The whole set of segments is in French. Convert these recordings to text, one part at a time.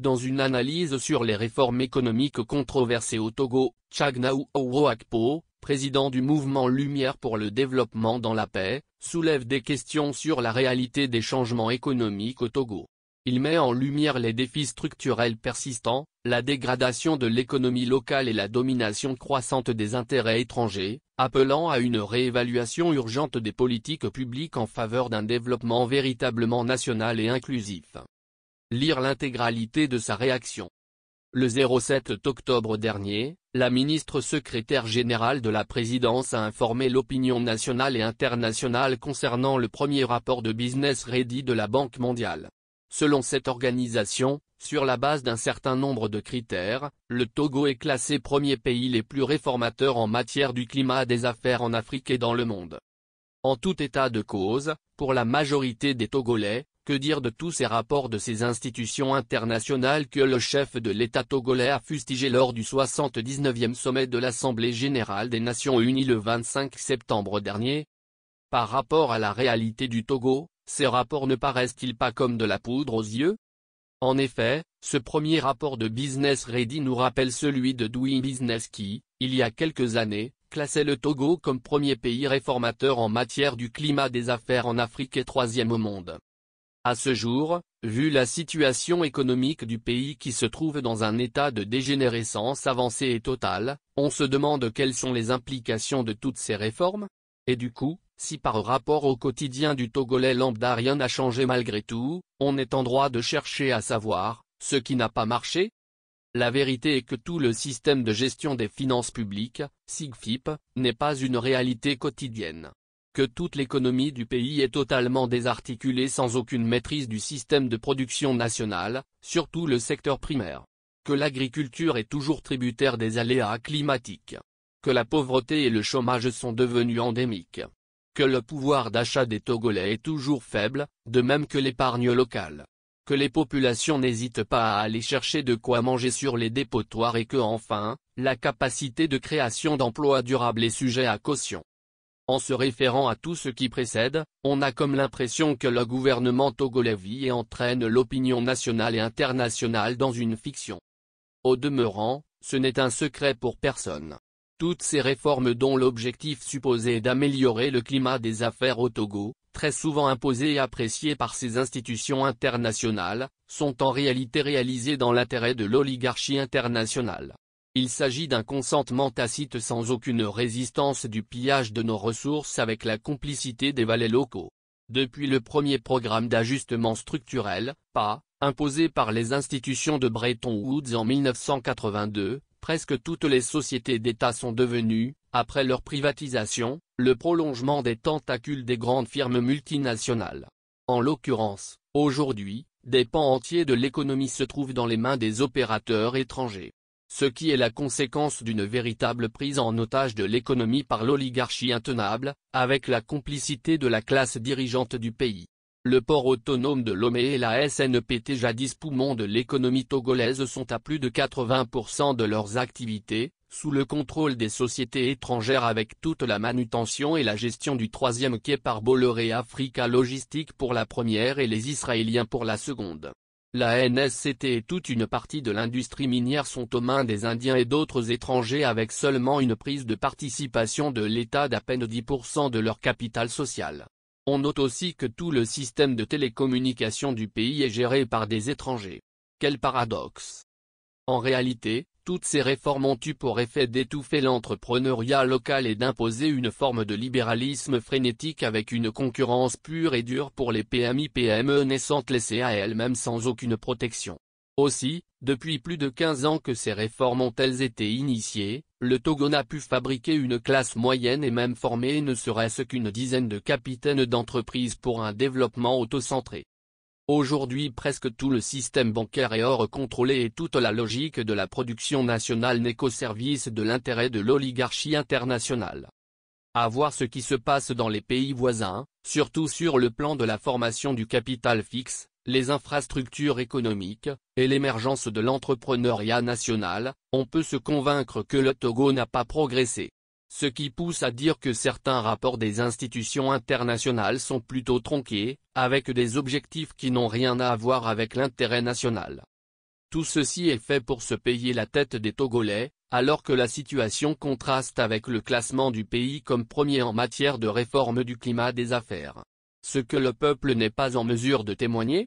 Dans une analyse sur les réformes économiques controversées au Togo, Chagnau Ouroakpo, président du mouvement Lumière pour le développement dans la paix, soulève des questions sur la réalité des changements économiques au Togo. Il met en lumière les défis structurels persistants, la dégradation de l'économie locale et la domination croissante des intérêts étrangers, appelant à une réévaluation urgente des politiques publiques en faveur d'un développement véritablement national et inclusif. Lire l'intégralité de sa réaction. Le 07 octobre dernier, la ministre secrétaire générale de la présidence a informé l'opinion nationale et internationale concernant le premier rapport de Business Ready de la Banque mondiale. Selon cette organisation, sur la base d'un certain nombre de critères, le Togo est classé premier pays les plus réformateurs en matière du climat des affaires en Afrique et dans le monde. En tout état de cause, pour la majorité des Togolais, que dire de tous ces rapports de ces institutions internationales que le chef de l'État togolais a fustigé lors du 79e sommet de l'Assemblée Générale des Nations Unies le 25 septembre dernier Par rapport à la réalité du Togo, ces rapports ne paraissent-ils pas comme de la poudre aux yeux En effet, ce premier rapport de Business Ready nous rappelle celui de Doing Business qui, il y a quelques années, classait le Togo comme premier pays réformateur en matière du climat des affaires en Afrique et troisième au monde. À ce jour, vu la situation économique du pays qui se trouve dans un état de dégénérescence avancée et totale, on se demande quelles sont les implications de toutes ces réformes Et du coup, si par rapport au quotidien du Togolais lambda rien n'a changé malgré tout, on est en droit de chercher à savoir, ce qui n'a pas marché La vérité est que tout le système de gestion des finances publiques, SIGFIP, n'est pas une réalité quotidienne que toute l'économie du pays est totalement désarticulée sans aucune maîtrise du système de production nationale, surtout le secteur primaire. Que l'agriculture est toujours tributaire des aléas climatiques. Que la pauvreté et le chômage sont devenus endémiques. Que le pouvoir d'achat des Togolais est toujours faible, de même que l'épargne locale. Que les populations n'hésitent pas à aller chercher de quoi manger sur les dépotoirs et que enfin, la capacité de création d'emplois durables est sujet à caution. En se référant à tout ce qui précède, on a comme l'impression que le gouvernement togolais vit et entraîne l'opinion nationale et internationale dans une fiction. Au demeurant, ce n'est un secret pour personne. Toutes ces réformes dont l'objectif supposé est d'améliorer le climat des affaires au Togo, très souvent imposées et appréciées par ces institutions internationales, sont en réalité réalisées dans l'intérêt de l'oligarchie internationale. Il s'agit d'un consentement tacite sans aucune résistance du pillage de nos ressources avec la complicité des valets locaux. Depuis le premier programme d'ajustement structurel, PAS, imposé par les institutions de Bretton Woods en 1982, presque toutes les sociétés d'État sont devenues, après leur privatisation, le prolongement des tentacules des grandes firmes multinationales. En l'occurrence, aujourd'hui, des pans entiers de l'économie se trouvent dans les mains des opérateurs étrangers ce qui est la conséquence d'une véritable prise en otage de l'économie par l'oligarchie intenable, avec la complicité de la classe dirigeante du pays. Le port autonome de Lomé et la SNPT jadis poumon de l'économie togolaise sont à plus de 80% de leurs activités, sous le contrôle des sociétés étrangères avec toute la manutention et la gestion du troisième quai par Bolloré Africa Logistique pour la première et les Israéliens pour la seconde. La NSCT et toute une partie de l'industrie minière sont aux mains des Indiens et d'autres étrangers avec seulement une prise de participation de l'État d'à peine 10% de leur capital social. On note aussi que tout le système de télécommunication du pays est géré par des étrangers. Quel paradoxe En réalité, toutes ces réformes ont eu pour effet d'étouffer l'entrepreneuriat local et d'imposer une forme de libéralisme frénétique avec une concurrence pure et dure pour les PMI-PME naissantes laissées à elles-mêmes sans aucune protection. Aussi, depuis plus de 15 ans que ces réformes ont-elles été initiées, le Togo n'a pu fabriquer une classe moyenne et même former ne serait-ce qu'une dizaine de capitaines d'entreprises pour un développement autocentré. Aujourd'hui presque tout le système bancaire est hors contrôlé et toute la logique de la production nationale n'est qu'au service de l'intérêt de l'oligarchie internationale. À voir ce qui se passe dans les pays voisins, surtout sur le plan de la formation du capital fixe, les infrastructures économiques, et l'émergence de l'entrepreneuriat national, on peut se convaincre que le Togo n'a pas progressé ce qui pousse à dire que certains rapports des institutions internationales sont plutôt tronqués, avec des objectifs qui n'ont rien à voir avec l'intérêt national. Tout ceci est fait pour se payer la tête des Togolais, alors que la situation contraste avec le classement du pays comme premier en matière de réforme du climat des affaires. Ce que le peuple n'est pas en mesure de témoigner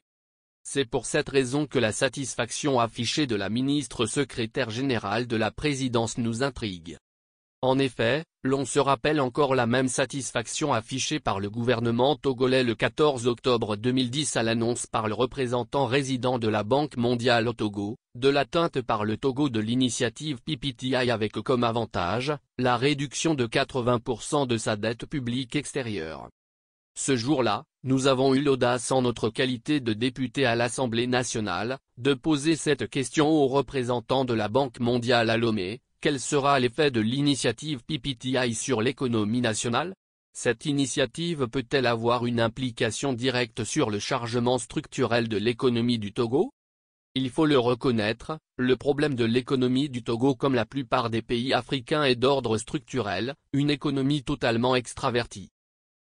C'est pour cette raison que la satisfaction affichée de la ministre secrétaire générale de la présidence nous intrigue. En effet, l'on se rappelle encore la même satisfaction affichée par le gouvernement togolais le 14 octobre 2010 à l'annonce par le représentant résident de la Banque mondiale au Togo, de l'atteinte par le Togo de l'initiative PPTI avec comme avantage, la réduction de 80% de sa dette publique extérieure. Ce jour-là, nous avons eu l'audace en notre qualité de député à l'Assemblée nationale, de poser cette question aux représentants de la Banque mondiale à Lomé, quel sera l'effet de l'initiative PPTI sur l'économie nationale Cette initiative peut-elle avoir une implication directe sur le chargement structurel de l'économie du Togo Il faut le reconnaître, le problème de l'économie du Togo comme la plupart des pays africains est d'ordre structurel, une économie totalement extravertie.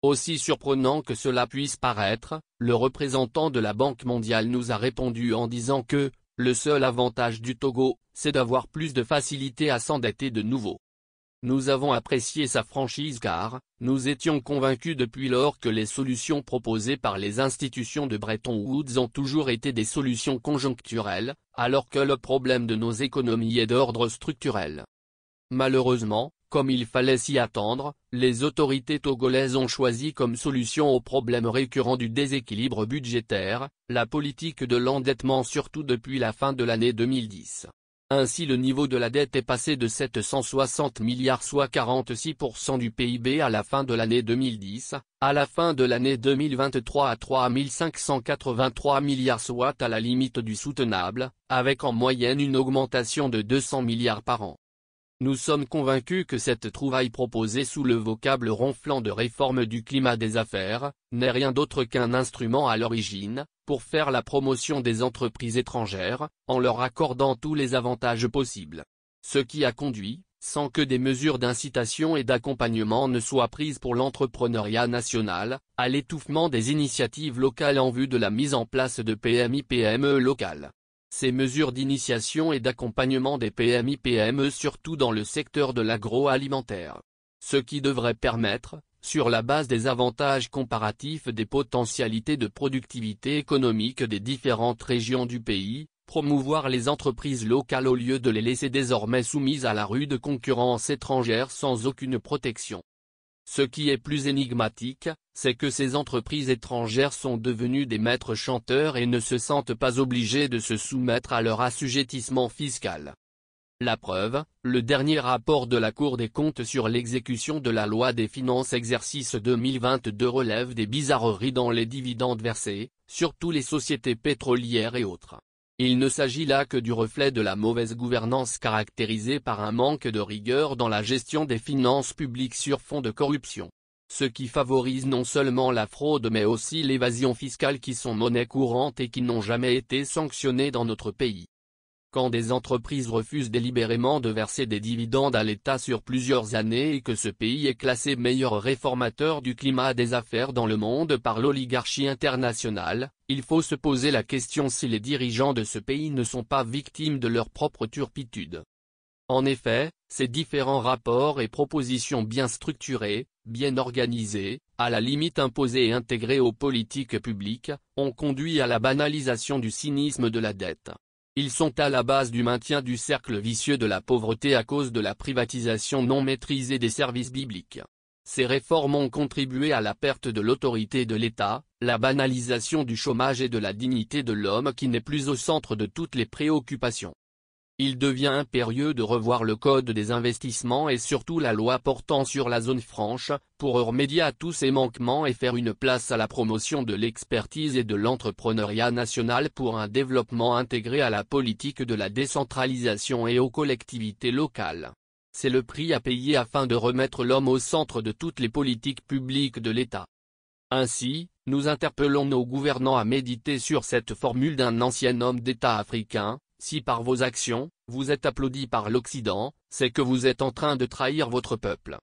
Aussi surprenant que cela puisse paraître, le représentant de la Banque mondiale nous a répondu en disant que, le seul avantage du Togo, c'est d'avoir plus de facilité à s'endetter de nouveau. Nous avons apprécié sa franchise car, nous étions convaincus depuis lors que les solutions proposées par les institutions de Bretton Woods ont toujours été des solutions conjoncturelles, alors que le problème de nos économies est d'ordre structurel. Malheureusement, comme il fallait s'y attendre, les autorités togolaises ont choisi comme solution au problème récurrent du déséquilibre budgétaire, la politique de l'endettement surtout depuis la fin de l'année 2010. Ainsi le niveau de la dette est passé de 760 milliards soit 46% du PIB à la fin de l'année 2010, à la fin de l'année 2023 à 3583 milliards soit à la limite du soutenable, avec en moyenne une augmentation de 200 milliards par an. Nous sommes convaincus que cette trouvaille proposée sous le vocable ronflant de réforme du climat des affaires, n'est rien d'autre qu'un instrument à l'origine, pour faire la promotion des entreprises étrangères, en leur accordant tous les avantages possibles. Ce qui a conduit, sans que des mesures d'incitation et d'accompagnement ne soient prises pour l'entrepreneuriat national, à l'étouffement des initiatives locales en vue de la mise en place de PMI-PME locales. Ces mesures d'initiation et d'accompagnement des PMI-PME surtout dans le secteur de l'agroalimentaire. Ce qui devrait permettre, sur la base des avantages comparatifs des potentialités de productivité économique des différentes régions du pays, promouvoir les entreprises locales au lieu de les laisser désormais soumises à la rude concurrence étrangère sans aucune protection. Ce qui est plus énigmatique, c'est que ces entreprises étrangères sont devenues des maîtres chanteurs et ne se sentent pas obligées de se soumettre à leur assujettissement fiscal. La preuve, le dernier rapport de la Cour des comptes sur l'exécution de la loi des finances exercice 2022 relève des bizarreries dans les dividendes versés, surtout les sociétés pétrolières et autres. Il ne s'agit là que du reflet de la mauvaise gouvernance caractérisée par un manque de rigueur dans la gestion des finances publiques sur fond de corruption. Ce qui favorise non seulement la fraude mais aussi l'évasion fiscale qui sont monnaie courante et qui n'ont jamais été sanctionnées dans notre pays. Quand des entreprises refusent délibérément de verser des dividendes à l'État sur plusieurs années et que ce pays est classé meilleur réformateur du climat des affaires dans le monde par l'oligarchie internationale, il faut se poser la question si les dirigeants de ce pays ne sont pas victimes de leur propre turpitude. En effet, ces différents rapports et propositions bien structurés, bien organisés, à la limite imposés et intégrés aux politiques publiques, ont conduit à la banalisation du cynisme de la dette. Ils sont à la base du maintien du cercle vicieux de la pauvreté à cause de la privatisation non maîtrisée des services bibliques. Ces réformes ont contribué à la perte de l'autorité de l'État, la banalisation du chômage et de la dignité de l'homme qui n'est plus au centre de toutes les préoccupations il devient impérieux de revoir le Code des investissements et surtout la loi portant sur la zone franche, pour remédier à tous ces manquements et faire une place à la promotion de l'expertise et de l'entrepreneuriat national pour un développement intégré à la politique de la décentralisation et aux collectivités locales. C'est le prix à payer afin de remettre l'homme au centre de toutes les politiques publiques de l'État. Ainsi, nous interpellons nos gouvernants à méditer sur cette formule d'un ancien homme d'État africain, si par vos actions, vous êtes applaudi par l'Occident, c'est que vous êtes en train de trahir votre peuple.